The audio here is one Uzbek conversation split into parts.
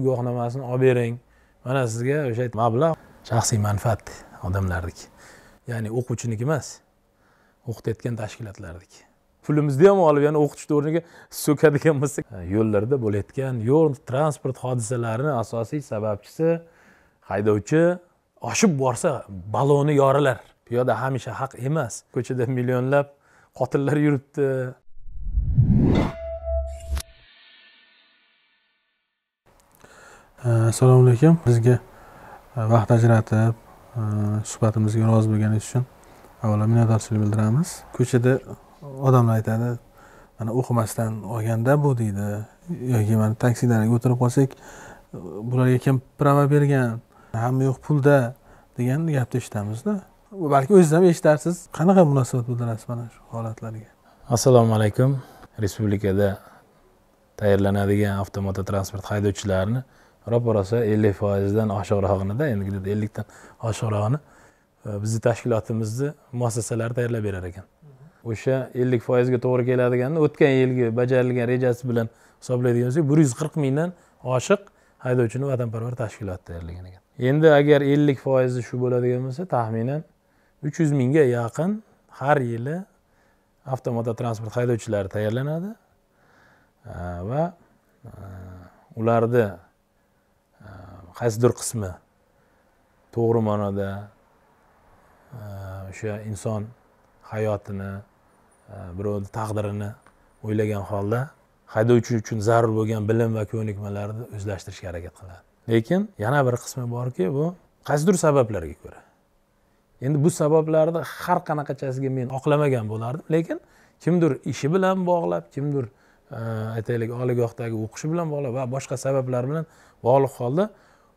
guvohnomasini olib bering mana sizga o'sha mablag' shaxsiy manfaat odamlarniki ya'ni o'quvchiniki emas o'qitayotgan tashkilotlarniki pulimizni ham olib yana o'qitishni o'rniga so'kadigan bo'lsak yo'llarda bo'layotgan yo'l transport hodisalarini asosiy sababchisi haydovchi oshib borsa baloni yorilar piyoda hamisha haq emas ko'chada millionlab qotillar yuribdi Э, assalomu alaykum bizga e, vaqt ajratib e, suhbatimizga rozi bo'lganingiz uchun avvalo minnatdorchilik bildiramiz ko'chada odamlar aytadi mana o'qimasdan olganda bu deydi yoki mana taksilarga o'tirib qolsak bularga kim prava bergan hamma yo'q pulda degan gapni eshitamizda balki o'ziz ham eshitarsiz qanaqa munosabat bildirasiz mana shu holatlarga assalomu alaykum respublikada tayyorlanadigan avtomototransport haydovchilarini rosa ellik foizdan oshiqrog'inida endi ellikdan oshiqrog'ini e, bizni tashkilotimizni muassasalari tayyorlab berar ekan o'sha ellik foizga to'g'ri keladiganini o'tgan yilgi bajarilgan rejasi bilan hisoblaydigan bo'lsak bir yuz qirq mingdan oshiq haydovchini vatanparvar tashkilot tayyorlagan ekan endi agar ellik foizi shu bo'ladigan bo'lsa taxminan uch yuz mingga yaqin har yili avtomototransport haydovchilari tayyorlanadi e, va e, ularni qaysidir qismi to'g'ri ma'noda e, o'sha inson hayotini e, birovni taqdirini o'ylagan holda haydovchi uchun zarur bo'lgan bilim va ko'nikmalarni o'zlashtirishga harakat qiladi lekin yana bir qismi borki bu qaysidir sabablarga ko'ra endi bu sabablarni har qanaqachasiga men oqlamagan bo'lardim lekin kimdir ishi bilan bog'lab kimdir e, aytaylik oliygohdagi o'qishi bilan bog'lab va boshqa sabablar bilan bog'liq holda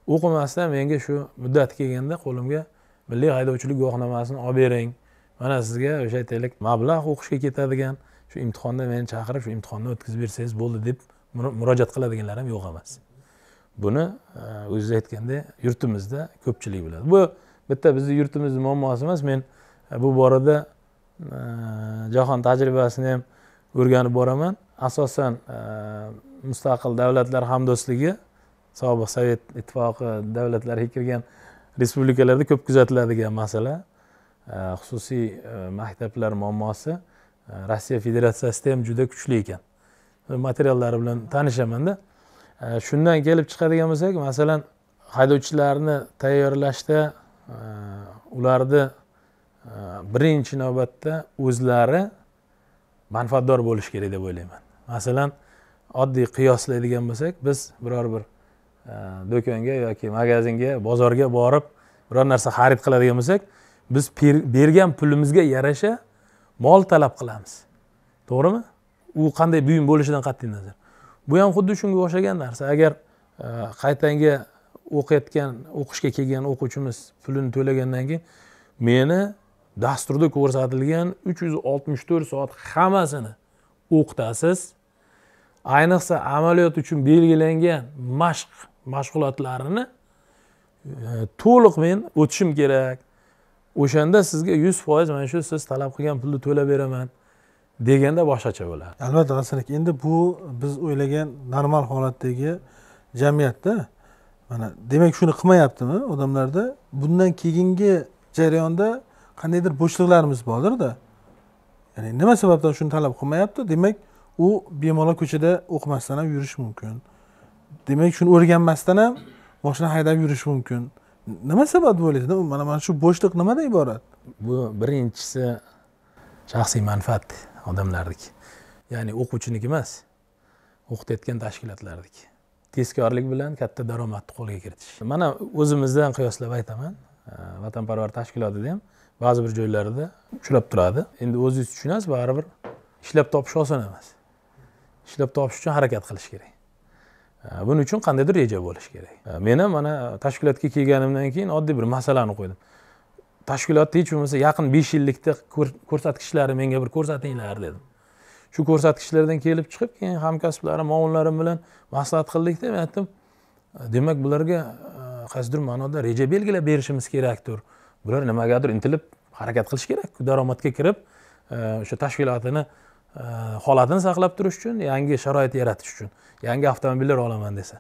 o'qimasdan menga shu muddat kelganda qo'limga milliy haydovchilik guvohnomasini olib bering mana sizga o'sha aytaylik mablag' o'qishga ketadigan shu imtihonda meni chaqirib shu imtihonni o'tkazib bersangiz bo'ldi deb murojaat qiladiganlar ham yo'q emas buni e, o'zingiz aytganday yurtimizda ko'pchilik biladi bu bitta bizni yurtimizni muammosi emas men e, bu borada e, jahon tajribasini ham o'rganib boraman asosan mustaqil davlatlar hamdo'stligi sobiq sovet ittifoqi davlatlariga kirgan respublikalarda ko'p kuzatiladigan masala xususiy e, maktablar muammosi rossiya federatsiyasida ham juda kuchli ekan materiallari bilan tanishamanda shundan kelib chiqadigan bo'lsak masalan haydovchilarni tayyorlashda e, ularni e, birinchi navbatda o'zlari manfaatdor bo'lishi kerak deb o'ylayman masalan oddiy qiyoslaydigan bo'lsak biz biror bir do'konga yoki magazinga bozorga borib biror narsa xarid qiladigan bo'lsak biz bergan pulimizga yarasha mol talab qilamiz to'g'rimi u qanday buyum bo'lishidan qat'iy nazar bu ham xuddi shunga o'xshagan narsa agar e, qaytanga o'qiyotgan o'qishga kelgan o'quvchimiz pulini to'lagandan keyin meni dasturda ko'rsatilgan uch yuz oltmish to'rt soat hammasini o'qitasiz ayniqsa amaliyot uchun belgilangan mashq mashg'ulotlarini e, to'liq men o'tishim kerak o'shanda sizga yuz foiz mana shu siz talab qilgan pulni to'lab beraman deganda boshqacha bo'ladi albatta hasan aka endi bu biz o'ylagan normal holatdagi jamiyatda mana demak shuni qilmayaptimi odamlarda bundan keyingi jarayonda qandaydir bo'shliqlarimiz bordirda ya'ni nima sababdan shuni talab qilmayapti demak u bemalol ko'chada o'qimasdan ham yurishi mumkin demak shuni o'rganmasdan ham moshina haydab yurish mumkin nima sabab bo'ladi mana mana shu bo'shliq nimadan iborat bu birinchisi shaxsiy manfaat odamlarniki ya'ni o'quvchiniki emas o'qitayotgan tashkilotlarniki tezkorlik bilan katta daromadni qo'lga kiritish mana o'zimizdan qiyoslab aytaman e, vatanparvar tashkilotida ham ba'zi bir joylarda uchrab turadi endi o'zingiz tushunasiz baribir ishlab topish oson emas ishlab topish uchun harakat qilish kerak buning uchun qandaydir reja bo'lishi kerak men ham mana tashkilotga kelganimdan keyin oddiy bir masalani qo'ydim tashkilotda hech bo'lmasa yaqin besh yillikda ko'rsatkichlari menga bir ko'rsatinglar dedim shu ko'rsatkichlardan kelib chiqib keyin hamkasblarim ovunlarim bilan maslahat qildikda men aytdim demak bularga qaysidir ma'noda reja belgilab berishimiz kerakdir bular nimagadir intilib harakat qilish kerak daromadga kirib o'sha tashkilotini Э, holatini saqlab turish uchun yangi sharoit yaratish uchun yangi avtomobillar olaman desa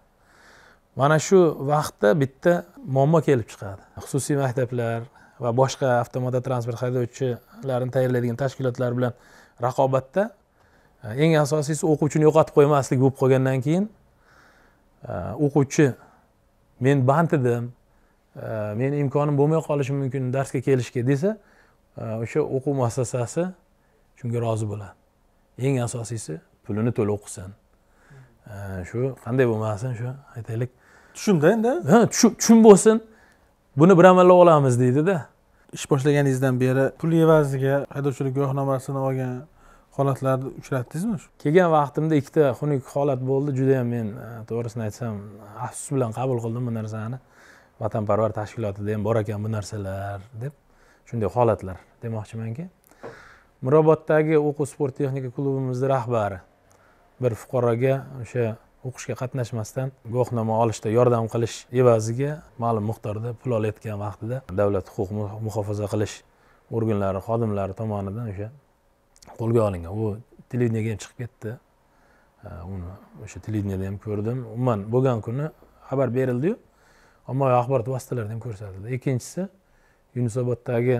mana shu vaqtda bitta muammo kelib chiqadi xususiy maktablar va boshqa avtomobil transport haydovchilarini tayyorlaydigan tashkilotlar bilan raqobatda e, eng asosiysi o'quvchini yo'qotib qo'ymaslik bo'lib qolgandan keyin e, o'quvchi men band edim e, meni imkonim bo'lmay qolishi mumkin darsga kelishga desa o'sha o'quv muassasasi shunga rozi bo'ladi eng asosiysi pulini to'lov qilsin hmm. shu qanday bo'lmasin shu aytaylik tushumda endi ha tushum bo'lsin buni bir amallab olamiz deydida ish boshlaganingizdan beri pul evaziga haydovchilik guvohnomasini olgan holatlarni uchratdingizmi kelgan vaqtimda ikkita xunuk holat bo'ldi juda yam men e, to'g'risini aytsam afsus bilan qabul qildim bu narsani vatanparvar tashkilotida ham bor ekan bu narsalar deb shunday holatlar demoqchimanki miroboddagi o'quv sport texnika klubimizni rahbari bir fuqaroga o'sha o'qishga qatnashmasdan guvohnoma olishda yordam qilish evaziga ma'lum miqdorda pul olayotgan vaqtida davlat huquq muhofaza qilish organlari xodimlari tomonidan o'sha qo'lga olingan u televideniyaga ham chiqib ketdi uni o'sha televideniyada ham ko'rdim umuman bo'lgan kuni xabar berildiyu ommaviy axborot vositalarida ham ko'rsatildi ikkinchisi yunusoboddagi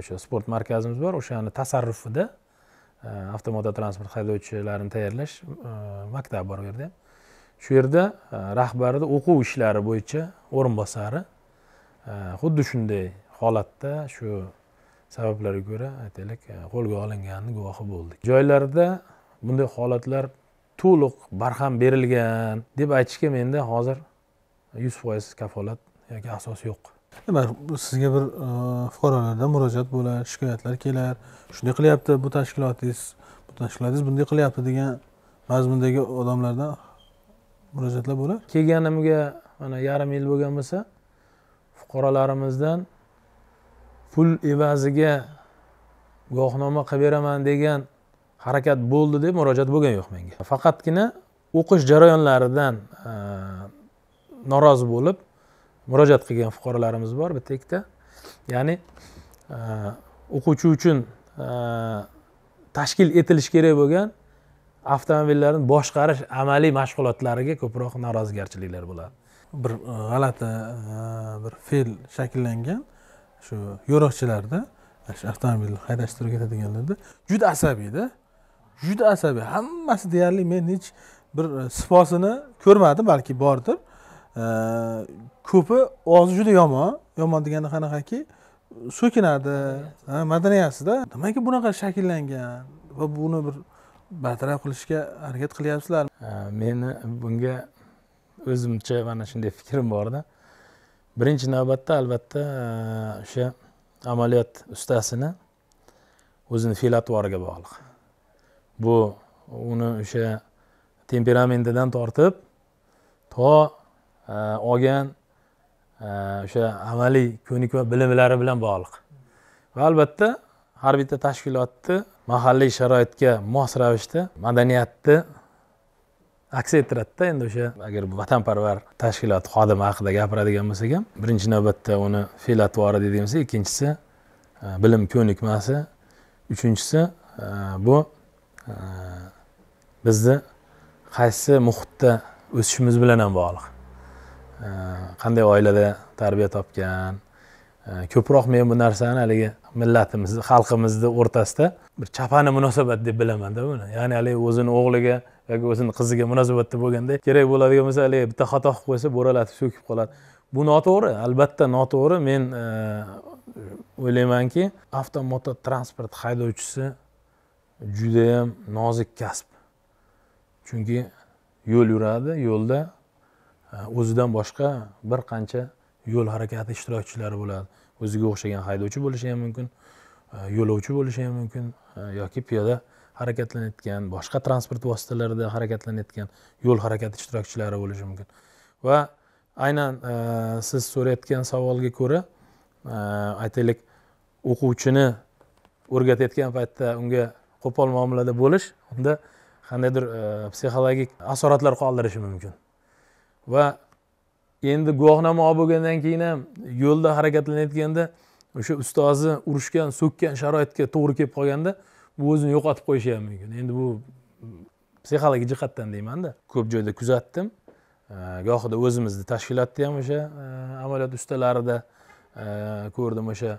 o'sha sport markazimiz bor o'shani tasarrufida e, avtomobil transport haydovchilarini tayyorlash e, maktabi bor u yerda ham shu yerda e, rahbarida o'quv ishlari bo'yicha o'rinbosari xuddi shunday holatda shu sabablarga ko'ra aytaylik qo'lga olinganini guvohi bo'ldik joylarda bunday holatlar to'liq barham berilgan deb aytishga menda hozir yuz foiz kafolat yoki asos yo'q demak sizga bir e, fuqarolardan murojaat bo'lar shikoyatlar kelar shunday qilyapti bu tashkilotingiz bu tashkilotingiz bunday qilyapti degan mazmundagi odamlardan murojaatlar bo'lar kelganimga mana yarim yil bo'lgan bo'lsa fuqarolarimizdan pul evaziga guvohnoma qilib beraman degan harakat bo'ldi deb murojaat bo'lgan yo'q menga faqatgina o'qish jarayonlaridan e, norozi bo'lib murojaat qilgan fuqarolarimiz bor bitta ikkita ya'ni e, o'quvchi uchun e, tashkil etilishi kerak bo'lgan avtomobillarni boshqarish amaliy mashg'ulotlariga ko'proq norozigarchiliklar bo'ladi bir e, g'alati bir fe'l shakllangan shu yo'roqchilarda shu avtomobil haydashtirib ketadiganlarda juda asabiyda juda asabiy hammasi deyarli men hech bir sifosini ko'rmadim balki bordir ko'pi ovozi juda yomon yomon degani qanaqaki so'kinadi madaniyatida nimaga bunaqa shakllangan va buni bir bartaraf qilishga harakat qilyapsizlar meni bunga o'zimcha mana shunday fikrim borda birinchi navbatda albatta o'sha amaliyot ustasini o'zini fe'l atvoriga bog'liq bu uni o'sha temperamentidan tortib to olgan e, o'sha amaliy ko'nik va bilimlari bilan bog'liq va albatta har bitta tashkilotni mahalliy sharoitga mos ravishda madaniyatni aks ettiradida endi o'sha agar vatanparvar tashkilot xodimi haqida gapiradigan bo'lsak ham birinchi navbatda uni fe'l atvori deydigan bo'lsak ikkinchisi e, bilim ko'nikmasi uchinchisi e, bu bizni qaysi muhitda o'sishimiz bilan ham bog'liq qanday oilada tarbiya topgan ko'proq men bu narsani haligi millatimizni xalqimizni o'rtasida bir chapani munosabat deb bilamanda buni ya'ni haligi o'zini o'g'liga yoki o'zini qiziga munosabatda bo'lganda kerak bo'ladigan bo'lsa haligi bitta xato qilib qo'ysa bo'ralatib so'kib qoladi bu noto'g'ri albatta noto'g'ri men e, o'ylaymanki avtomototransport haydovchisi judayam nozik kasb chunki yo'l yuradi yo'lda o'zidan boshqa bir qancha yo'l harakati ishtirokchilari bo'ladi o'ziga o'xshagan haydovchi bo'lishi ham mumkin e, yo'lovchi bo'lishi ham mumkin e, yoki piyoda harakatlanayotgan boshqa transport vositalarida harakatlanayotgan yo'l harakati ishtirokchilari bo'lishi mumkin va aynan e, siz so'rayotgan savolga ko'ra aytaylik o'quvchini o'rgatayotgan paytda unga qo'pol muomalada bo'lish unda qandaydir psixologik asoratlar qoldirishi mumkin va endi guvohnoma olib bo'lgandan keyin ham yo'lda harakatlanayotganda o'sha ustozi urushgan so'kkan sharoitga to'g'ri kelib qolganda bu o'zini yo'qotib qo'yishi ham mumkin endi bu psixologik jihatdan deymanda ko'p joyda kuzatdim gohida o'zimizni tashkilotda ham o'sha e, amaliyot ustalarida e, ko'rdim o'sha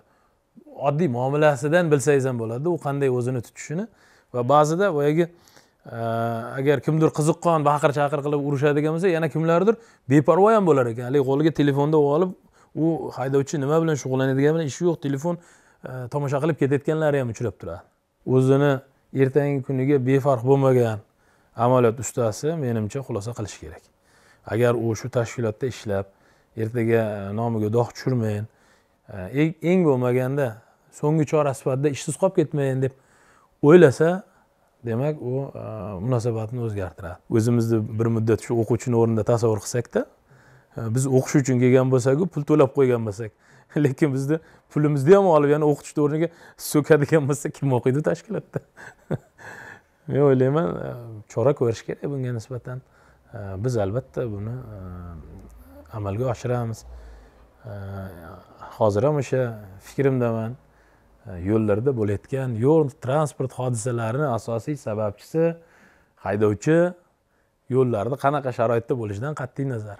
oddiy muomalasidan bilsangiz ham bo'ladi u qanday o'zini tutishini va ba'zida boyagi agar kimdir qiziqqon baqir chaqir qilib urishadigan bo'lsa yana kimlardir beparvo ham bo'lar ekan haligi qo'liga telefonni olib u haydovchi nima bilan shug'ullanadigan bilan ishi yo'q telefon e, tomosha qilib ketayotganlari ham uchrab turadi o'zini ertangi kuniga befarq bo'lmagan amaliyot ustasi menimcha xulosa qilish kerak agar u shu tashkilotda ishlab ertaga e, nomiga dog' tushirmayin e, eng bo'lmaganda so'nggi chora sifatida ishsiz qolib ketmayin deb o'ylasa demak u e, munosabatni o'zgartiradi o'zimizni bir muddat shu o'quvchini o'rnida tasavvur qilsakda e, biz o'qish uchun kelgan bo'lsaku pul to'lab qo'ygan bo'lsak lekin bizni pulimizni ham olib yana o'qitishni o'rniga so'kadigan bo'lsa kim o'qiydi tashkilotda men o'ylayman e, chora ko'rish kerak bunga nisbatan biz albatta buni amalga oshiramiz hozir ham o'sha fikrimdaman E, yo'llarda bo'layotgan yo'l transport hodisalarini asosiy sababchisi haydovchi yo'llarni qanaqa sharoitda bo'lishidan qat'iy nazar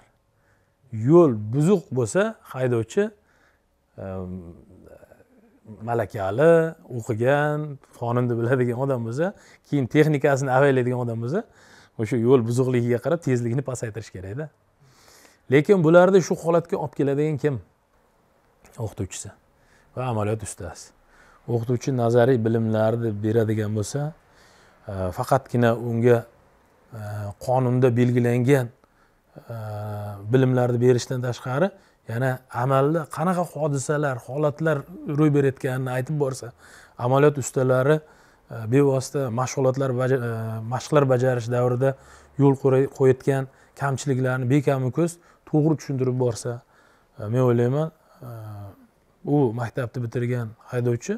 yo'l buzuq bo'lsa haydovchi e, malakali o'qigan qonunni biladigan odam bo'lsa keyin texnikasini avaylaydigan odam bo'lsa o'sha yo'l buzuqligiga qarab tezlikni pasaytirish kerakda lekin bularni shu holatga olib keladigan kim o'qituvchisi va amaliyot ustasi o'qituvchi nazariy bilimlarni beradigan bo'lsa e, faqatgina unga e, qonunda belgilangan e, bilimlarni berishdan tashqari yana amalda qanaqa hodisalar holatlar ro'y berayotganini aytib borsa amaliyot ustalari bevosita mashg'ulotlar mashqlar bajarish davrida yo'l qo'yayotgan kamchiliklarni bekamu ko'z to'g'ri tushuntirib borsa men o'ylayman u maktabni bitirgan haydovchi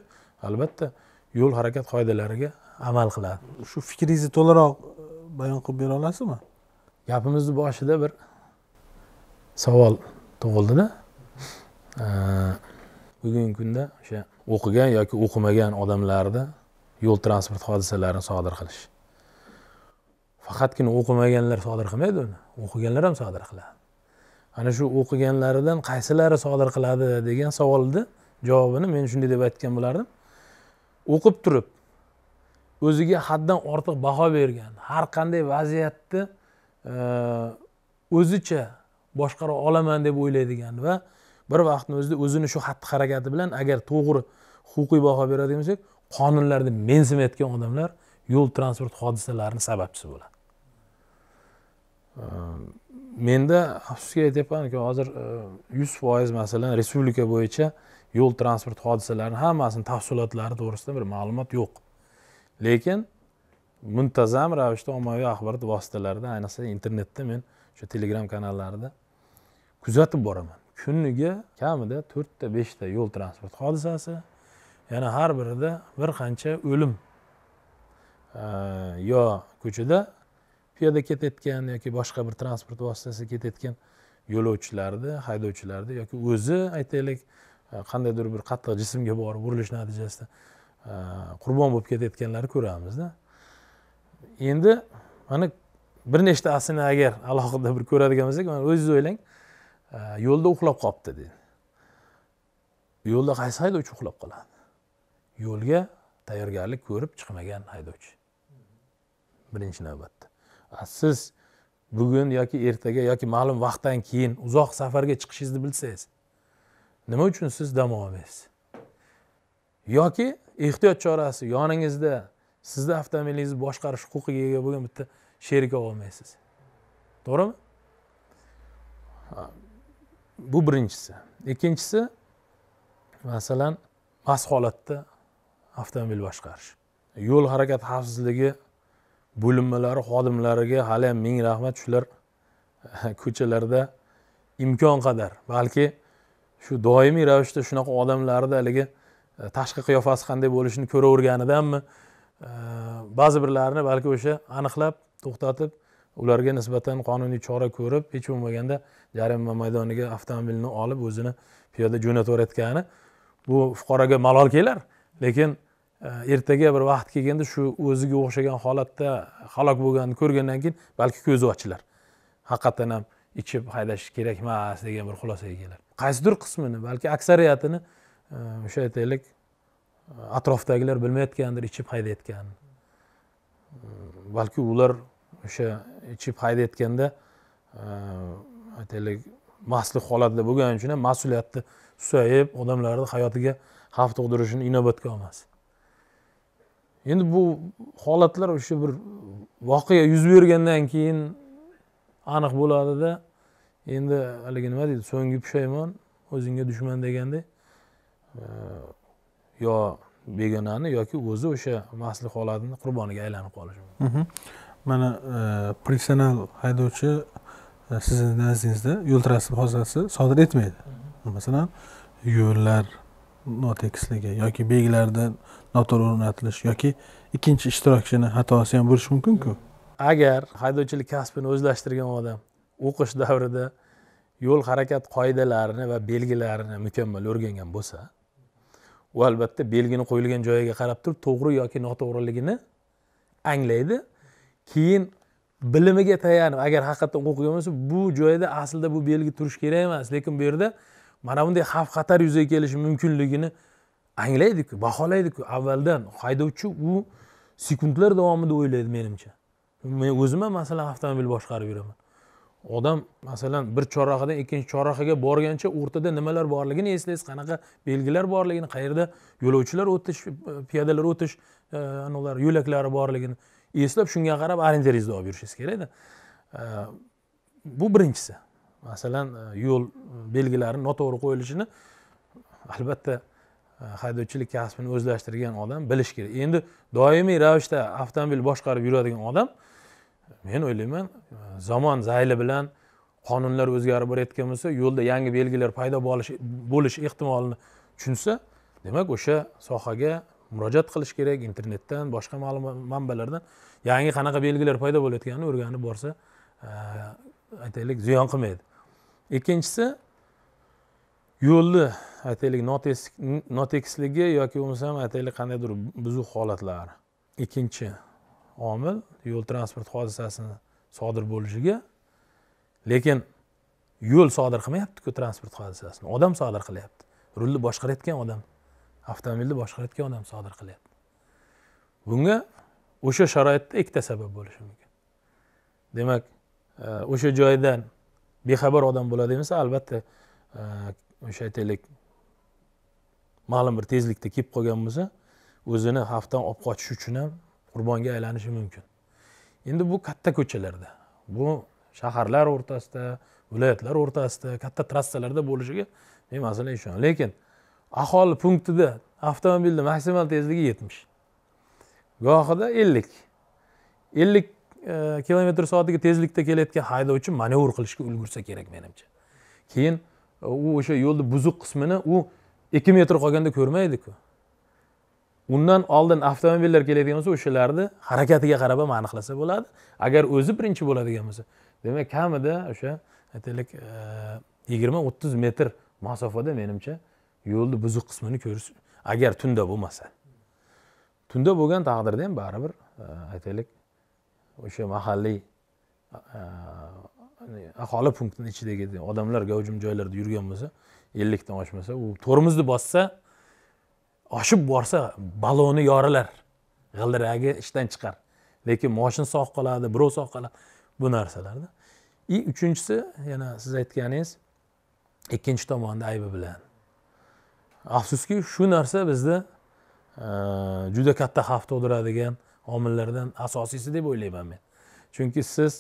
albatta yo'l harakat qoidalariga amal qiladi shu fikringizni to'laroq e, bayon qilib bera olasizmi gapimizni boshida bir savol tug'ildida e, bugungi kunda o'sha o'qigan yoki o'qimagan odamlarda yo'l transport hodisalarini sodir qilish faqatgina o'qimaganlar sodir qilmaydi uni o'qiganlar ham sodir qiladi ana shu o'qiganlaridan qaysilari sodir qiladi degan savolni javobini men shunday deb aytgan bo'lardim o'qib turib o'ziga haddan ortiq baho bergan har qanday vaziyatni e, o'zicha boshqara olaman deb o'ylaydigan va bir vaqtni o'zida o'zini shu xatti harakati bilan agar to'g'ri huquqiy baho beradigan bo'lsak qonunlarni mensimayotgan odamlar yo'l transport hodisalarini sababchisi bo'ladi ehm, menda afsuski aytyapmanki hozir e, yuz foiz masalan respublika bo'yicha yo'l transport hodisalarini hammasini tafsilotlari to'g'risida bir ma'lumot yo'q lekin muntazam ravishda ommaviy axborot vositalarida ayniqsa internetda men o'sha telegram kanallarida kuzatib boraman kuniga kamida to'rtta beshta yo'l transport hodisasi yana har birida bir qancha o'lim e, yo ko'chada piyoda ketayotgan yoki boshqa bir transport vositasida ketayotgan yo'lovchilarni haydovchilarni yoki o'zi aytaylik e, qandaydir bir qattiq jismga borib urilish natijasida e, qurbon bo'lib ketayotganlarni ko'ramizda endi mana bir nechtasini agar alohida bir ko'radigan bo'lsak mana o'zingiz o'ylang e, yo'lda uxlab qolibdi deydi yo'lda qaysi haydovchi uxlab qoladi yo'lga tayyorgarlik ko'rib chiqmagan haydovchi birinchi navbatda siz bugun yoki ertaga yoki ma'lum vaqtdan keyin uzoq safarga chiqishingizni bilsangiz nima uchun siz dam olmaysiz yoki ehtiyot chorasi yoningizda sizni avtomobilingizni boshqarish huquqiga ega bo'lgan bitta sherik olmaysiz to'g'rimi bu birinchisi ikkinchisi masalan mast holatda avtomobil boshqarish yo'l harakati xavfsizligi bo'linmalari xodimlariga haliyam ming rahmat shular ko'chalarda imkon qadar balki shu doimiy ravishda shunaqa odamlarni haligi e, tashqi qiyofasi qanday bo'lishini ko'raverganidanmi e, ba'zi birlarini balki o'sha aniqlab to'xtatib ularga nisbatan qonuniy chora ko'rib hech bo'lmaganda jarima maydoniga avtomobilni olib o'zini piyoda jo'natayotgani bu fuqaroga malol kelar lekin Э, ertaga bir vaqt kelganda shu o'ziga o'xshagan holatda halok bo'lganini ko'rgandan keyin balki ko'zi ochilar haqiqatdan ham ichib haydash kerak emas degan bir xulosaga kelar qaysidir qismini balki aksariyatini e, o'sha aytaylik e, atrofdagilar bilmayotgandir ichib haydayotganini e, balki ular o'sha ichib haydayotganda aytaylik mastlik holatida bo'lgani uchun ham mas'uliyatni susayib odamlarni hayotiga xavf tug'dirishini inobatga olmas endi bu holatlar o'sha bir voqea yuz bergandan keyin aniq bo'ladida endi haligi nima deydi so'nggi pushaymon o'zingga dushman deganday e, yo begonani yoki o'zi o'sha mastlik holatini qurboniga aylanib qolishi mumkin mhm. mana e, professional haydovchi e, sizni nazdingizda yo'l transport hodisasi sodir etmaydi mhm. masalan yo'llar notekisligi yoki belgilardan noto'g'ri o'rnatilish yoki ikkinchi ishtirokchini xatosi ham bo'lishi mumkinku agar haydovchilik kasbini o'zlashtirgan odam o'qish davrida yo'l harakat qoidalarini va belgilarini mukammal o'rgangan bo'lsa u albatta belgini qo'yilgan joyiga qarab turib to'g'ri yoki noto'g'riligini anglaydi keyin bilimiga tayanib agar haqiqatdan o'qigan bo'lsa bu joyda aslida bu belgi turishi kerak emas lekin bu yerda mana bunday xavf xatar yuzaga kelishi mumkinligini anglaydiku baholaydiku avvaldan haydovchi u sekundlar davomida o'ylaydi menimcha men o'zim ham masalan avtomobil boshqarib yuraman odam masalan bir chorrahadan ikkinchi chorrahaga borgancha o'rtada nimalar borligini eslaysiz qanaqa belgilar borligini qayerda yo'lovchilar o'tish piyodalar o'tish eh, anavar yo'laklari borligini eslab shunga qarab orientiringizni olib yurishingiz kerakda eh, bu birinchisi masalan eh, yo'l belgilari noto'g'ri qo'yilishini albatta E, haydovchilik kasbini o'zlashtirgan odam bilishi kerak endi doimiy ravishda avtomobil boshqarib yuradigan odam men o'ylayman zamon zayli bilan qonunlar o'zgarib borayotgan bo'lsa yo'lda yangi belgilar paydo bo'lish ehtimolini tushunsa demak o'sha sohaga murojaat qilish kerak internetdan boshqa ma'lumot manbalardan yangi qanaqa belgilar paydo bo'layotganini o'rganib borsa e, aytaylik ziyon qilmaydi ikkinchisi yo'lni aytaylik notekisligi yoki bo'lmasam aytaylik qandaydir buzuq holatlari ikkinchi omil yo'l transport hodisasini sodir bo'lishiga lekin yo'l sodir qilmayaptiku transport hodisasini odam sodir qilyapti rulni boshqarayotgan odam avtomobilni boshqarayotgan odam sodir qilyapti bunga o'sha sharoitda ikkita sabab bo'lishi mumkin demak e, o'sha joydan bexabar odam bo'ladi desa albatta e, o'sha aytaylik ma'lum bir tezlikda kelib qolgan bo'lsa o'zini xavfdan olib qochish uchun ham qurbonga aylanishi mumkin endi bu katta ko'chalarda bu shaharlar o'rtasida viloyatlar o'rtasida katta trassalarda bo'lishiga men masalan ishonaman lekin aholi punktida avtomobilni maksimal tezligi yetmish gohida ellik ellik e, kilometr soatiga tezlikda kelayotgan haydovchi manevr qilishga ulgursa kerak menimcha keyin u o'sha yo'lni buzuq qismini u ikki metr qolganda ko'rmaydiku undan oldin avtomobillar keladigan bo'lsa o'shalarni harakatiga qarab ham aniqlasa bo'ladi agar o'zi birinchi bo'ladigan bo'lsa demak kamida o'sha aytaylik e, yigirma o'ttiz metr masofada menimcha yo'lni buzuq qismini ko'rish agar tunda bo'lmasa tunda bo'lgan taqdirda ham baribir e, aytaylik o'sha mahalliy e, aholi punktini ichidagi odamlar gavjum joylarda yurgan bo'lsa ellikdan oshmasa u tormozni bossa oshib borsa baloni yorilar g'ildiragi ishdan chiqar lekin moshina sog' qoladi birov sog' qoladi bu narsalarda и uchinchisi yana siz aytganingiz ikkinchi tomonni aybi bilan afsuski shu narsa bizda e, juda katta xavf tug'diradigan omillardan asosiysi deb o'ylayman men chunki siz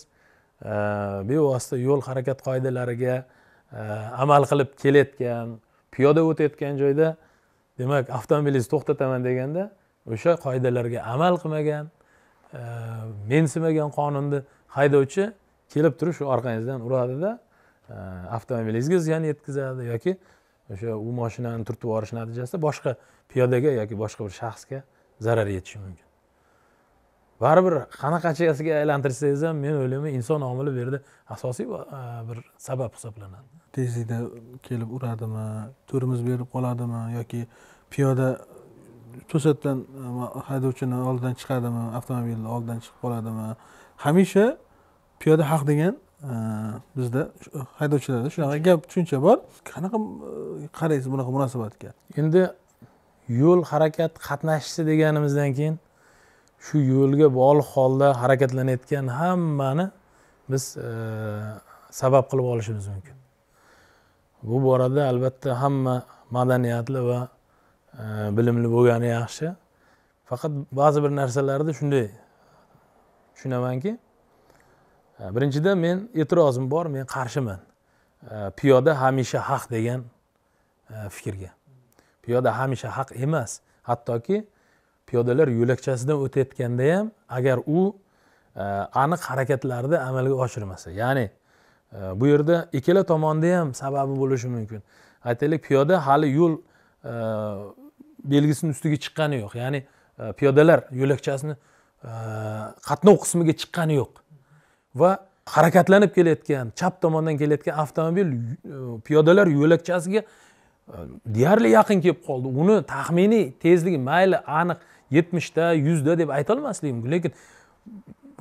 bevosita э, yo'l harakat qoidalariga э, amal qilib kelayotgan piyoda o'tayotgan joyda demak avtomobilingizni to'xtataman deganda o'sha qoidalarga amal qilmagan e, mensimagan qonunni haydovchi kelib turib shu orqangizdan uradida e, avtomobilingizga ziyon yetkazadi yoki o'sha u moshinani turtib yuborish natijasida boshqa piyodaga yoki boshqa bir shaxsga zarar yetishi mumkin baribir qanaqachasiga aylantirsangiz ham men o'ylayman inson omili bu yerda asosiy e, bir sabab hisoblanadi tezlikda kelib uradimi to'rimiz berib qoladimi yoki piyoda to'satdan e, haydovchini oldidan chiqadimi avtomobilni oldidan chiqib qoladimi hamisha piyoda haq degan e, bizda haydovchilarda shunaqa gap tushuncha bor qanaqa qaraysiz bunaqa munosabatga endi yo'l harakati qatnashchisi deganimizdan keyin shu yo'lga bog'liq holda harakatlanayotgan hammani biz e, sabab qilib olishimiz mumkin bu borada albatta hamma madaniyatli va e, bilimli bo'lgani yaxshi faqat ba'zi bir narsalarni shunday tushunamanki e, birinchidan men e'tirozim bor men qarshiman e, piyoda hamisha haq degan e, fikrga piyoda hamisha haq emas hattoki piyodalar yo'lakchasidan o'tayotganda ham agar u e, aniq harakatlarni amalga oshirmasa ya'ni e, bu yerda ikkala tomonda ham sababi bo'lishi mumkin aytaylik piyoda hali yo'l e, belgisini ustiga chiqqani yo'q ya'ni piyodalar yo'lakchasini qatnov qismiga chiqqani yo'q va harakatlanib kelayotgan chap tomondan kelayotgan avtomobil piyodalar yo'lakchasiga deyarli yaqin kelib qoldi uni taxminiy tezligi mayli aniq yetmishda yuzda deb aytolmaslik mumkin lekin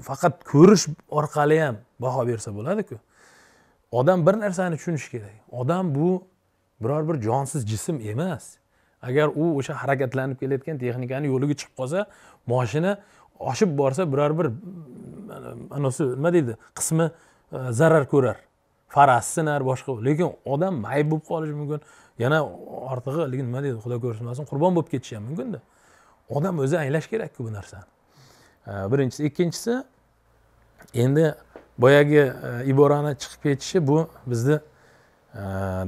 faqat ko'rish orqali ham baho bersa bo'ladiku odam bir narsani tushunishi kerak odam bu biror bir jonsiz jism emas agar u o'sha harakatlanib kelayotgan texnikani yo'liga chiqib qolsa moshina oshib borsa biror bir anasi nima deydi qismi e, zarar ko'rar farasi sinar boshqa lekin odam mayib bo'lib qolishi mumkin yana ortig'i nima deydi xudo ko'rsatmasin qurbon bo'lib ketishi ham mumkinda odam o'zi anglash kerakku bu narsani birinchisi ikkinchisi endi boyagi e, iborani chiqib ketishi bu bizni e,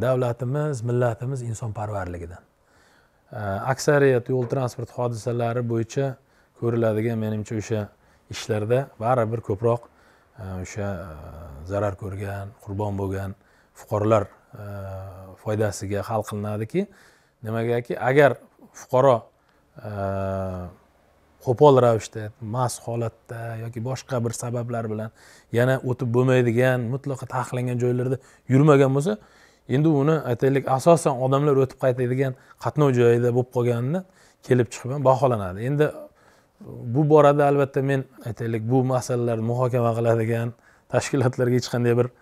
davlatimiz millatimiz insonparvarligidan aksariyat yo'l transport hodisalari bo'yicha ko'riladigan menimcha o'sha ishlarda baribir ko'proq e, o'sha zarar ko'rgan qurbon bo'lgan fuqarolar foydasiga hal qilinadiki nimagaki agar fuqaro qo'pol ravishda mast holatda yoki boshqa bir sabablar bilan yana o'tib bo'lmaydigan mutlaqo taqiqlangan joylarda yurmagan bo'lsa endi uni aytaylik asosan odamlar o'tib qaytadigan qatnov joyida bo'lib qolganini kelib chiqib ham baholanadi endi bu borada albatta men aytaylik bu masalalarni muhokama qiladigan tashkilotlarga hech qanday bir e,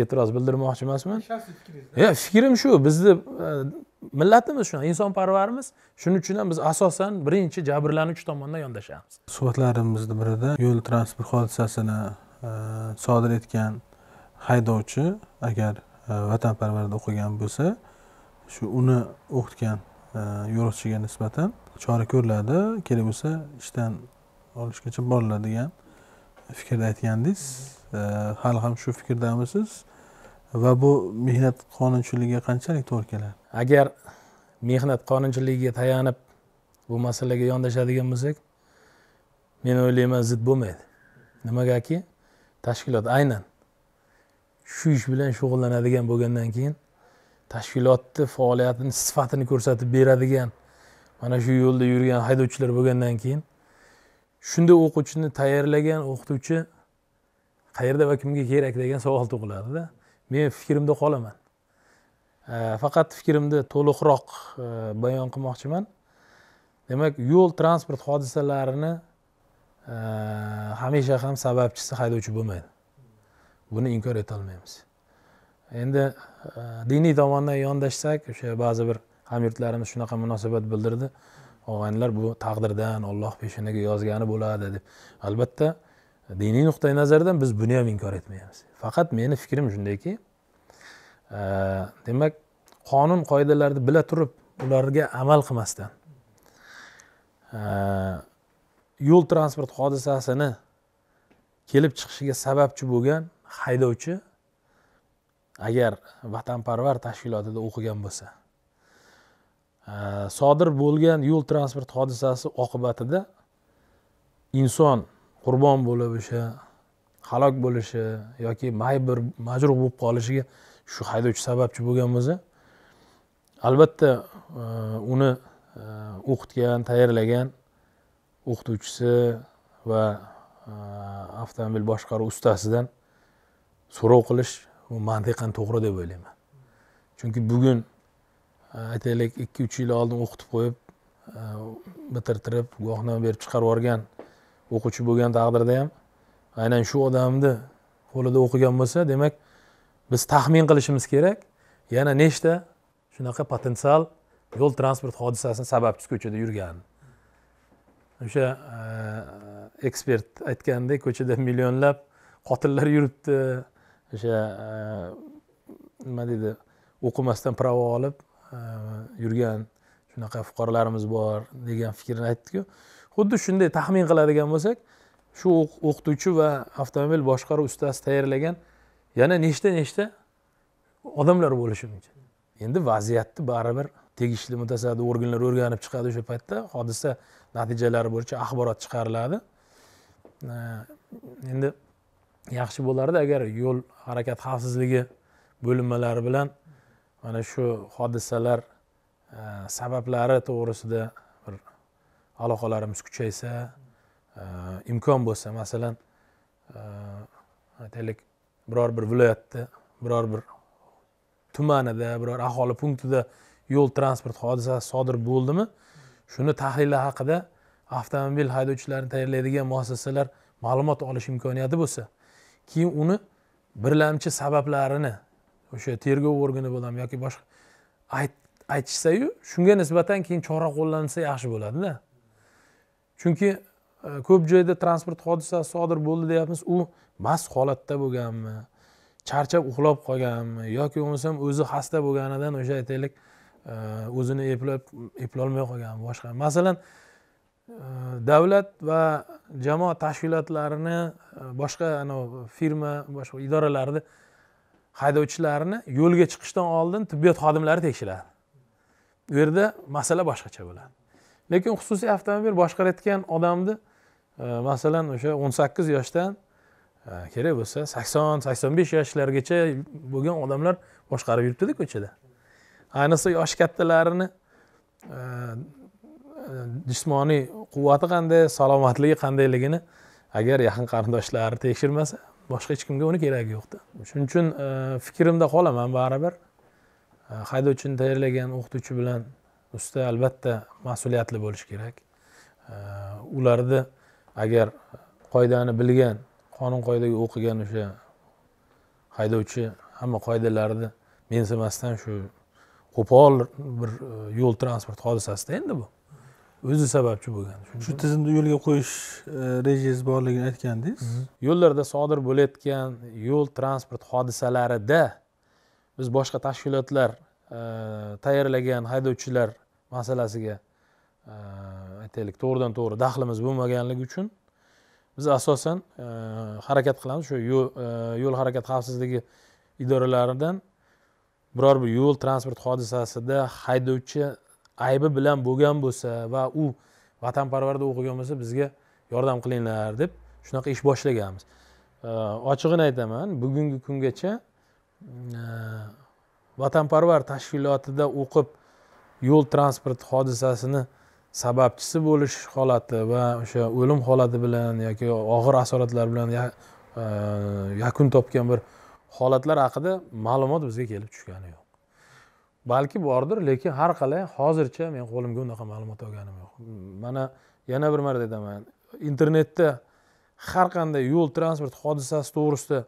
e'tiroz bildirmoqchi emasman yo fikrim shu bizni e, millatimiz shunaqa insonparvarmiz shuning uchun ham biz asosan birinchi jabrlanuvchi tomondan yondashamiz suhbatlarimizni birida yo'l transport hodisasini e, sodir etgan haydovchi agar e, vatanparvarda o'qigan bo'lsa shu uni o'qitgan e, yo'lovchiga nisbatan chora ko'riladi kerak bo'lsa ishdan olishgacha boriladi degan fikrda aytgandingiz hali ham shu fikrdamisiz va bu mehnat qonunchiligiga qanchalik to'g'ri keladi agar mehnat qonunchiligiga tayanib bu masalaga yondashadigan bo'lsak men o'ylayman zid bo'lmaydi nimagaki tashkilot aynan shu ish bilan shug'ullanadigan bo'lgandan keyin tashkilotni faoliyatini sifatini ko'rsatib beradigan mana shu yo'lda yurgan haydovchilar bo'lgandan keyin shunday o'quvchini tayyorlagan o'qituvchi qayerda va kimga kerak degan savol tug'iladida men fikrimda qolaman e, faqat fikrimni to'liqroq e, bayon qilmoqchiman demak yo'l transport hodisalarini e, hamisha ham sababchisi haydovchi bo'lmaydi buni inkor etolmaymiz endi diniy tomondan yondashsak o'sha ba'zi bir hamyurtlarimiz shunaqa munosabat bildirdi og'aynilar bu taqdirdan olloh peshonaga yozgani bo'ladi deb albatta diniy nuqtai nazardan biz buni ham inkor etmaymiz faqat meni fikrim shundayki e, demak qonun qoidalarni bila turib ularga amal qilmasdan e, yo'l transport hodisasini kelib chiqishiga sababchi bo'lgan haydovchi agar vatanparvar tashkilotida o'qigan bo'lsa e, sodir bo'lgan yo'l transport hodisasi oqibatida inson qurbon bo'lib o'sha halok bo'lishi yoki bir majruh bo'lib qolishiga shu haydovchi sababchi bo'lgan bo'lsa albatta e, uni e, o'qitgan tayyorlagan o'qituvchisi va e, avtomobil boshqaruv ustasidan so'rov qilish bu mantiqan to'g'ri deb o'ylayman chunki bugun aytaylik ikki uch yil oldin o'qitib qo'yib bitirtirib guvohnoma berib chiqarib yuborgan o'quvchi bo'lgan taqdirda ham aynan shu odamni qo'lida o'qigan bo'lsa demak biz taxmin qilishimiz kerak yana nechta shunaqa potensial yo'l transport hodisasini sababchisi ko'chada yurgan o'sha e, ekspert aytgandek ko'chada millionlab qotillar yuribdi o'sha e, nima deydi o'qimasdan prava olib e, yurgan shunaqa fuqarolarimiz bor degan fikrni aytdiku xuddi shunday taxmin qiladigan bo'lsak shu o'qituvchi va avtomobil boshqaruv ustasi tayyorlagan yana nechta nechta odamlar bo'lishi mumkin endi vaziyatni baribir tegishli mutasaddi organlar o'rganib chiqadi o'sha paytda hodisa natijalari bo'yicha axborot chiqariladi endi yaxshi bo'lardi agar yo'l harakat xavfsizligi bo'linmalari bilan mana shu hodisalar sabablari to'g'risida bir aloqalarimiz kuchaysa imkon э, bo'lsa masalan э, aytaylik biror bir viloyatda biror bir tumanida biror aholi punktida yo'l transport hodisasi sodir bo'ldimi shuni tahlili haqida avtomobil haydovchilarini tayyorlaydigan muassasalar ma'lumot olish imkoniyati bo'lsa keyin uni birlamchi sabablarini o'sha tergov organi bo'ladimi yoki boshqa aytishsayu shunga nisbatan keyin chora qo'llansa yaxshi bo'ladida chunki ko'p joyda transport hodisasi sodir bo'ldi deyapmiz u mast holatda bo'lganmi charchab uxlab qolganmi yoki bo'lmasam o'zi xasta bo'lganidan o'sha aytaylik o'zini eplab eplolmay qolgan boshqa masalan davlat va jamoat tashkilotlarini boshqa anavi firma boshqa idoralarni haydovchilarini yo'lga chiqishdan oldin tibbiyot xodimlari tekshiradi u yerda masala boshqacha bo'ladi lekin xususiy avtomobil boshqarayotgan odamni masalan o'sha o'n sakkiz yoshdan e, kerak bo'lsa sakson sakson besh yoshlargacha bo'lgan odamlar boshqarib yuribdida ko'chada ayniqsa yoshi kattalarini e, e, jismoniy quvvati qanday salomatligi qandayligini agar yaqin qarindoshlari tekshirmasa boshqa hech kimga uni keragi yo'qda shuning uchun fikrimda qolaman baribir haydovchini tayyorlagan o'qituvchi bilan usta albatta mas'uliyatli bo'lishi kerak ularni agar qoidani bilgan qonun qoidaga o'qigan o'sha haydovchi hamma qoidalarni mensimasdan shu qo'pol bir e, yo'l transport hodisasida endi bu o'zi sababchi bo'lgan shu tizimni yo'lga qo'yish e, rejangiz borligini aytgandingiz yo'llarda sodir bo'layotgan yo'l transport hodisalarida biz boshqa tashkilotlar e, tayyorlagan haydovchilar masalasiga aytaylik to'g'ridan to'g'ri daxlimiz bo'lmaganligi uchun biz asosan e, harakat qilamiz shu e, yo'l harakat xavfsizligi idoralaridan biror bir yo'l transport hodisasida haydovchi aybi bilan bo'lgan bo'lsa va u vatanparvarda o'qigan bo'lsa bizga yordam qilinglar deb shunaqa ish boshlaganmiz e, ochig'ini aytaman bugungi kungacha vatanparvar tashkilotida o'qib yo'l transport hodisasini sababchisi bo'lish holati va o'sha o'lim holati bilan yoki og'ir asoratlar bilan e, yakun topgan bir holatlar haqida ma'lumot bizga kelib tushgani yo'q balki bordir lekin har qalay hozircha men qo'limga unaqa ma'lumot olganim yo'q mana yana bir marta aytaman internetda har qanday yo'l transport hodisasi to'g'risida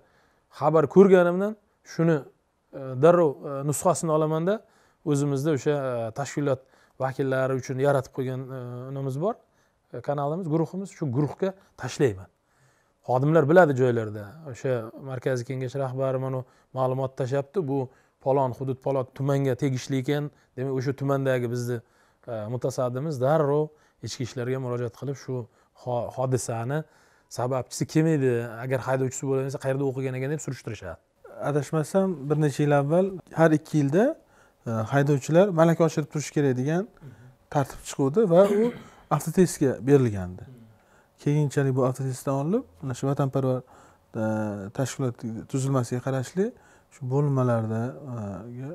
xabar ko'rganimdan shuni e, darrov e, nusxasini olamanda o'zimizda o'sha tashkilot vakillari uchun yaratib qo'ygan e, nimamiz bor e, kanalimiz guruhimiz shu guruhga tashlayman xodimlar biladi joylarda o'sha markaziy kengash rahbari mana ma'lumot tashlabdi bu falon hudud falon tumanga tegishli ekan demak o'sha tumandagi bizni e, mutasaddimiz darrov ichki ishlarga murojaat qilib shu hodisani sababchisi kim edi agar haydovchisi bo'lgan desa qayerda o'qigan ekan deb surishtirishadi adashmasam bir necha yil avval har ikki yilda haydovchilar malaka oshirib turishi kerak degan tartib chiquvdi va u avtotestga berilgandi keyinchalik bu avtotestdan olinib mana shu vatanparvar e, tashkilot tuzilmasiga qarashli shu bo'linmalarda e,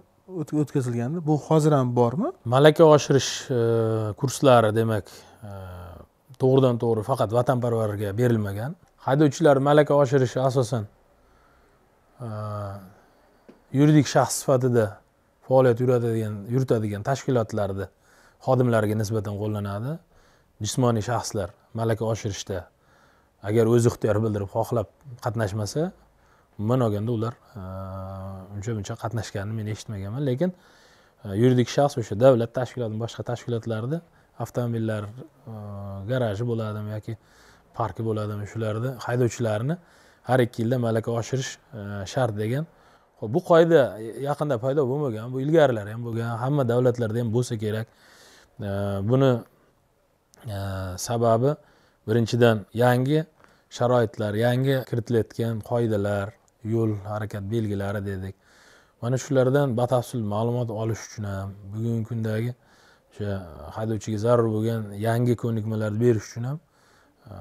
o'tkazilgandi bu hozir ham bormi malaka oshirish e, kurslari demak to'g'ridan to'g'ri faqat vatanparvarga berilmagan haydovchilar malaka oshirishi asosan yuridik shaxs sifatida faoliyat yuritadigan yuritadigan tashkilotlarni xodimlariga nisbatan qo'llanadi jismoniy shaxslar malaka oshirishda agar o'z ixtiyor bildirib xohlab qatnashmasa umuman olganda ular e, uncha buncha qatnashganini men eshitmaganman lekin e, yuridik shaxs o'sha davlat tashkiloti boshqa tashkilotlarda avtomobillar e, garaji bo'ladimi yoki parki bo'ladimi shularda haydovchilarni har ikki yilda malaka oshirish shart degan ho'p bu qoida yaqinda paydo bo'lmagan bu ilgarilari ham bo'lgan hamma davlatlarda ham bo'lsa kerak buni e, sababi birinchidan yangi sharoitlar yangi kiritilayotgan qoidalar yo'l harakat belgilari dedik mana shulardan batafsil ma'lumot olish uchun ham bugungi kundagi o'sha haydovchiga zarur bo'lgan yangi ko'nikmalarni berish uchun ham e,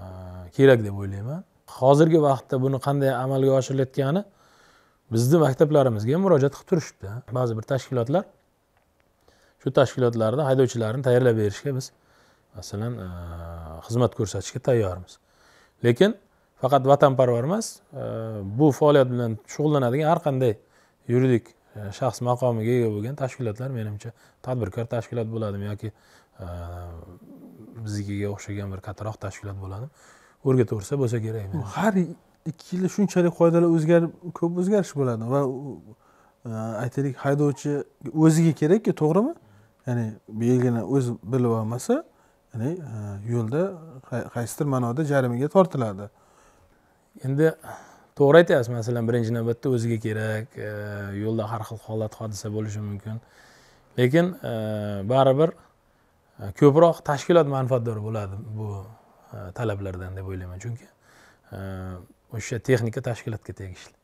kerak deb o'ylayman hozirgi vaqtda buni qanday amalga oshirilayotgani bizni maktablarimizga ham murojaat qilib turishibdi ba'zi bir tashkilotlar shu tashkilotlarni haydovchilarini tayyorlab berishga biz masalan e, xizmat ko'rsatishga tayyormiz lekin faqat vatanparvar emas e, bu faoliyat bilan shug'ullanadigan har qanday yuridik e, shaxs maqomiga ega bo'lgan tashkilotlar menimcha tadbirkor tashkilot bo'ladimi yoki biznikiga o'xshagan bir kattaroq tashkilot bo'ladimi o'rgataversa bo'lsa kerak har ikki yilda shunchalik qoidalar o'zgarib ko'p o'zgarish bo'ladi va e, aytaylik haydovchi o'ziga kerakku to'g'rimi ya'ni belgini o'zi bilib olmasa ya'ni e, yo'lda qaysidir ma'noda jarimaga tortiladi endi to'g'ri aytyapsiz masalan birinchi navbatda o'ziga kerak e, yo'lda har xil holat hodisa bo'lishi mumkin lekin baribir ko'proq tashkilot manfaatdor bo'ladi bu talablardan deb o'ylayman chunki o'sha texnika tashkilotga tegishli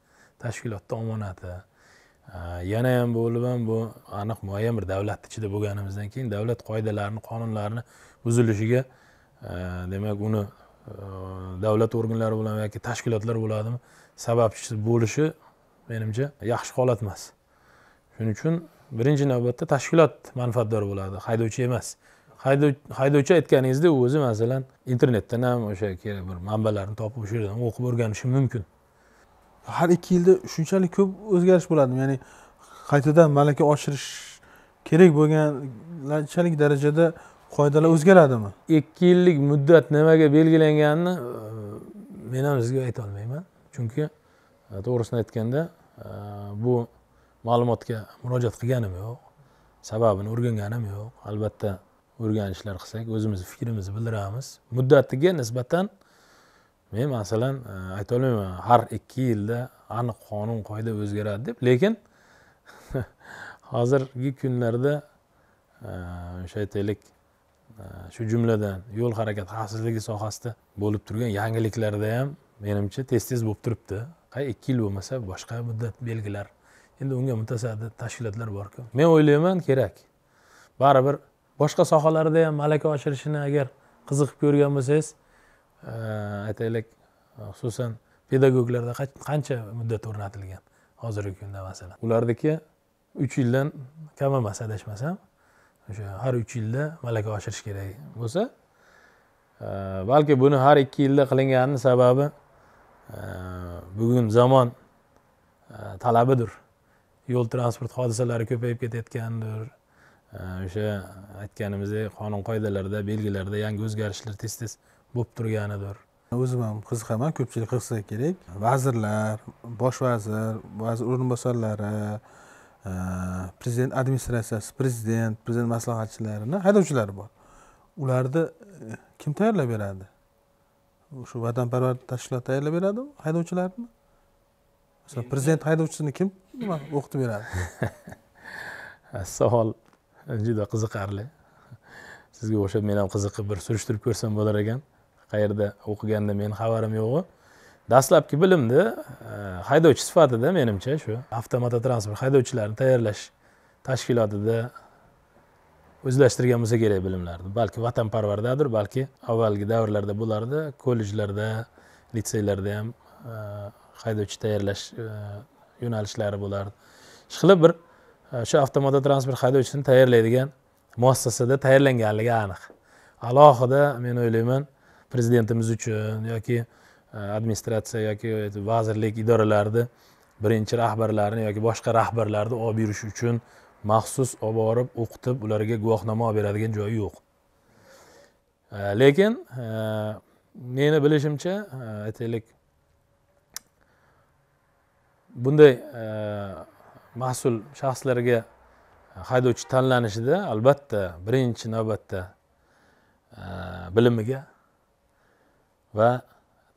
tashkilotni omonati yana ham bo'lib ham bu aniq muayyan bir davlatni ichida bo'lganimizdan keyin davlat qoidalarini qonunlarini buzilishiga demak uni davlat organlari bilan yoki tashkilotlar bo'ladimi sababchisi bo'lishi menimcha yaxshi holat emas shuning uchun birinchi navbatda tashkilot manfaatdor bo'ladi haydovchi emas haydovchi aytganingizdek o'zi masalan internetdan ham o'sha kerak bir manbalarni topib o'sha yerdan o'qib o'rganishi mumkin har ikki yilda shunchalik ko'p o'zgarish bo'ladimi ya'ni qaytadan malaka oshirish kerak bo'lganchalik darajada qoidalar o'zgaradimi ikki yillik muddat nimaga belgilanganini e, men ham sizga aytolmayman chunki e, to'g'risini aytganda e, bu ma'lumotga murojaat qilganim yo'q sababini o'rganganim yo'q albatta o'rganishlar qilsak o'zimizni fikrimizni bildiramiz muddatiga nisbatan men masalan e, aytolmayman har ikki yilda aniq qonun qoida o'zgaradi deb lekin hozirgi kunlarda e, o'sha aytaylik e, shu jumladan yo'l harakati xavfsizligi sohasida bo'lib turgan yangiliklarda ham menimcha tez tez bo'lib turibdi qay ikki yil bo'lmasa boshqa muddat belgilar endi unga mutasaddi tashkilotlar borku men o'ylayman kerak baribir boshqa sohalarda ham malaka oshirishini agar qiziqib ko'rgan bo'lsangiz e, aytaylik xususan pedagoglarda qancha muddat o'rnatilgan hozirgi kunda masalan ularniki uch yildan kam emas adashmasam o'sha har uch yilda malaka oshirish kerak bo'lsa e, balki buni har ikki yilda qilinganini sababi e, bugun zamon talabidir yo'l transport hodisalari ko'payib ketayotgandir o'sha aytganimizdek qonun qoidalarda belgilarda yangi o'zgarishlar tez tez bo'lib turganidir o'zim ham qiziqaman ko'pchilik qiziqsa kerak vazirlar bosh vazir vazir o'rinbosarlari e, prezident administratsiyasi prezident prezident maslahatchilarini haydovchilari bor ularni e, kim tayyorlab beradi o'sha vatanparvar tashkilot tayyorlab beradimi haydovchilarni masalan prezident haydovchisini kim o'qitib beradi savol juda qiziqarli sizga o'xshab men ham qiziqib bir surishtirib ko'rsam bo'lar ekan qayerda o'qiganda meni xabarim yo'qu dastlabki bilimni eh, haydovchi sifatida menimcha shu avtomototransport haydovchilarini tayyorlash tashkilotida o'zlashtirgan bo'lsa kerak bilimlarni balki vatanparvardadir balki avvalgi davrlarda bo'lardi kollejlarda litseylarda ham eh, haydovchi tayyorlash eh, yo'nalishlari bo'lardi ishqilib bir o'sha avtomobil transport haydovchisini tayyorlaydigan muassasada tayyorlanganligi aniq alohida men o'ylayman prezidentimiz uchun yoki e, administratsiya yoki vazirlik idoralarini birinchi rahbarlarini yoki boshqa rahbarlarni olib yurish uchun maxsus olib borib o'qitib ularga guvohnoma olib beradigan joyi yo'q lekin e, meni bilishimcha e, aytaylik bunday mas'ul shaxslarga haydovchi tanlanishida albatta birinchi navbatda e, bilimiga va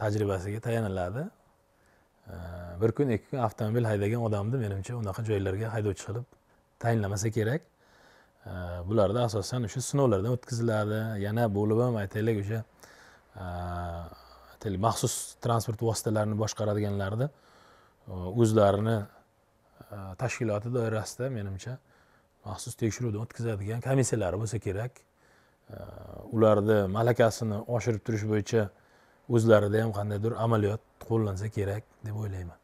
tajribasiga tayaniladi e, bir kun ikki kun avtomobil haydagan odamni menimcha unaqa joylarga haydovchi qilib tayinlamasa kerak e, bularda asosan o'sha sinovlardan o'tkaziladi yana bo'lib ham aytaylik o'sha aytaylik maxsus transport vositalarini boshqaradiganlarni o'zlarini Э, tashkiloti doirasida menimcha maxsus tekshiruvdan o'tkazadigan komissiyalari bo'lsa kerak э, ularni malakasini oshirib turish bo'yicha o'zlarida ham qandaydir amaliyot qo'llansa kerak deb o'ylayman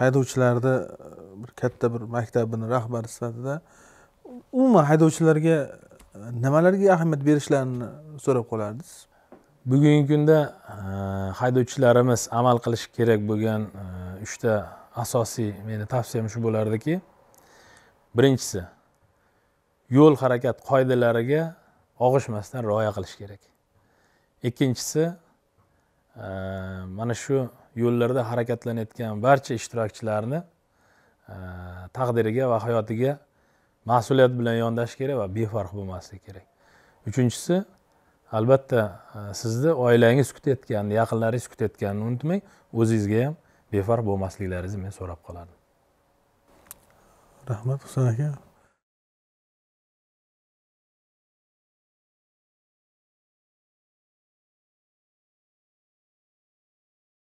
haydovchilarni e, bir katta bir maktabini rahbari sifatida umuman haydovchilarga e, nimalarga ahamiyat berishlarini so'rab qolardingiz bugungi kunda e, haydovchilarimiz amal qilishi kerak bo'lgan uchta asosiy meni tavsiyam shu bo'lardiki birinchisi yo'l harakat qoidalariga og'ishmasdan rioya qilish kerak ikkinchisi e, mana shu yo'llarda harakatlanayotgan barcha ishtirokchilarni e, taqdiriga va hayotiga mas'uliyat bilan yondashish kerak va befarq bo'lmaslik kerak uchinchisi albatta e, sizni oilangiz kutayotganini yaqinlaringiz kutayotganini unutmang o'zingizga ham befarq bo'lmasliklaringizni men so'rab qolardim rahmat husan aka